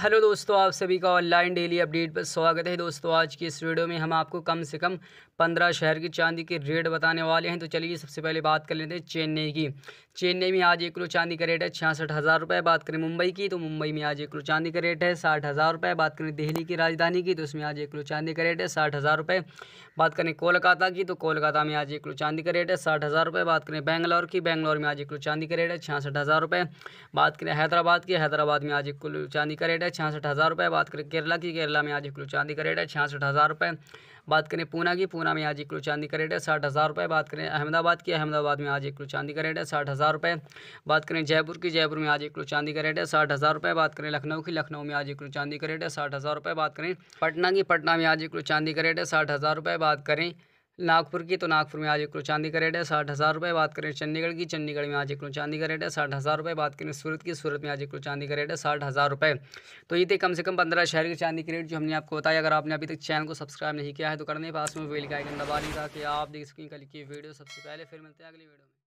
hello दोस्तों आप सभी का ऑनलाइन डेली अपडेट पर स्वागत है दोस्तों आज की इस वीडियो में हम आपको कम से कम पंद्रह शहर की चांदी के रेट बताने वाले हैं तो चलिए सबसे पहले बात कर लेते हैं चेन्नई की चेन्नई में आज एक किलो चांदी का रेट है छियासठ हज़ार रुपये बात करें मुंबई की तो मुंबई में आज एक किलो चांदी का रेट है साठ हज़ार रुपये बात करें दिल्ली की राजधानी की तो उसमें आज एक किलो चांदी का रेट है साठ हज़ार रुपये बात करें कोलकाता की तो कोलकाता में आज एक किलो चांदी का रेट है साठ हज़ार रुपये बात करें बैंगलोर की बैंगलोर में आज एक किलो चांदी का रेट है छियासठ हज़ार रुपये बात करें हैदराबाद की हैदराबाद में आज एक किलो चांदी का रेट है छियासठ हज़ार रुपये बात करें केरला की केरला में आज एक किलो चांदी का रेट है छियासठ हज़ार रुपये बात करें पूना की पूना में आज एक किलो चांदी का रेट है साठ हज़ार रुपये बात करें अहमदाबाद की अहमदाबाद में आज एक किलो चांदी का रेट है साठ हज़ार रुपये बात करें जयपुर की जयपुर में आज एक किलो चांदी का रेट है साठ हज़ार रुपये बात करें लखनऊ की लखनऊ में आज एक किलो चांदी का रेट है साठ हज़ार रुपये बात करें पटना की पटना में आज एक किलो चांदी का रेट है साठ हज़ार रुपये बात करें नागपुर की तो नागपुर में आज एक चांदी का रेट है साठ हज़ार रुपये बात करें चंडीगढ़ की चंडीगढ़ में आज एक चांदी का रेट है साठ हज़ार रुपये बात करें सूरत की सूरत में आज एक चांदी का रेट है साठ हज़ार रुपये तो ये थे कम से कम पंद्रह शहर के चांदी के रेट जो हमने आपको बताया अगर आपने अभी तक चैनल को सब्सक्राइब नहीं किया है तो करने पास में बेल का आइकन दबा ली कि आप देख सकें कल की वीडियो सबसे पहले फिर मिलते हैं अगली वीडियो